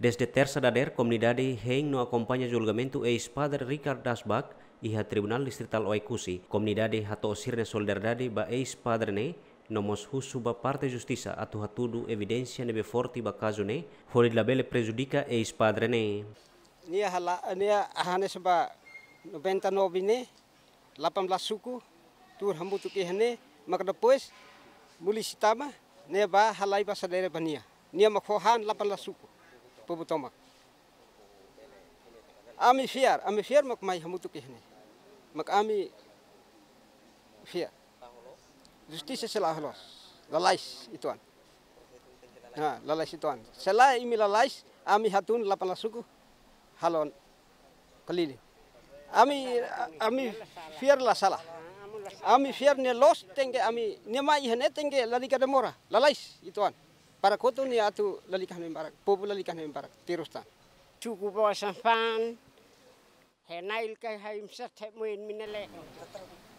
Desde Terza der comunidade hein no acompanha julgamento e espadre Ricardo Dasbach e a Tribunal Distrital Oikusi, comunidade hato sirne solidariedade ba ex padre ne nomos husu ba parte justiça atu hatudu evidência nebe forte ba caso ne, hori labele prejudica ex padre ne. Nia hala nia hanes ba 99 ne 18 suku tur hambu tuki hane maka depois muli sitama ne ba halai ba sadere bania. Nia makohan 18 suku pubu tomak ami fiar ami fiar mak mai hamutu kihne mak ami fiar justice selah los lalais ituan ha lalais ituan selah imi lalais ami hatun lapala suku halon kelili. ami ami fiar la salah ami fiar ne los tenge ami ne mai hene tengge lari kada mora lalais ituan Para koto ni ya atu lalikan barak popo lalikan barak tirustan. cukup bawa sampan henail kai haim sat muin minale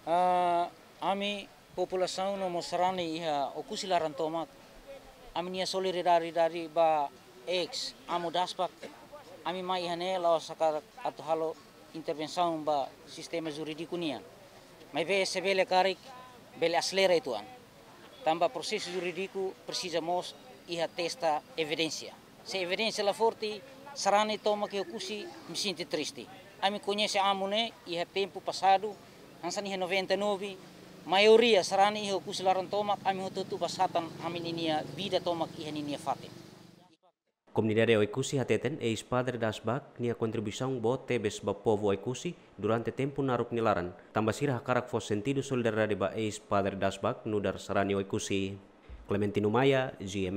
ah, ami populasi no mosrani iha okusila tomak ami nia soliri dari dari ba ex amu daspak ami mai hane lawa sakar atau halo intervensaun ba sistema juridikunia. mai be sebele karik bele aslera ituan tambah proses juridiku persija mos iha testa evidencia. Se evidencia la forti, sarani toma que ocusi, me sinto triste. A mim conhece a Amune, iha tempo passado, ansan iha 99, e maioria sarani iha ocusi laran toma, a mim hotutu basatan, a mim inia toma tomak iha ninia fate. Comunidade Oikusi hateten e Ispadre padre das Bak nia contribuição bo tebes ba povo Oikusi durante tempo naruk nilaran. Tambasirah karak fos sentido solidariedade ba e Ispadre padre das Bak nudar sarani Oikusi. Clementino Maia, G.